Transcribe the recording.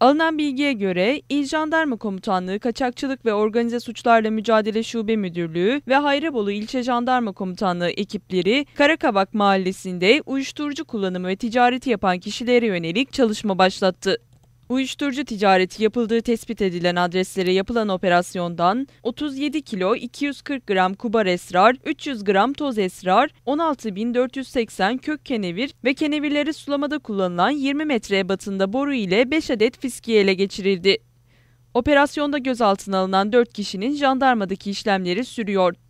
Alınan bilgiye göre İl Jandarma Komutanlığı Kaçakçılık ve Organize Suçlarla Mücadele Şube Müdürlüğü ve Hayrabolu İlçe Jandarma Komutanlığı ekipleri Karakabak Mahallesi'nde uyuşturucu kullanımı ve ticareti yapan kişilere yönelik çalışma başlattı. Uyuşturucu ticareti yapıldığı tespit edilen adreslere yapılan operasyondan 37 kilo 240 gram kubar esrar, 300 gram toz esrar, 16.480 kök kenevir ve kenevirleri sulamada kullanılan 20 metre batında boru ile 5 adet fiskiye ele geçirildi. Operasyonda gözaltına alınan 4 kişinin jandarmadaki işlemleri sürüyor.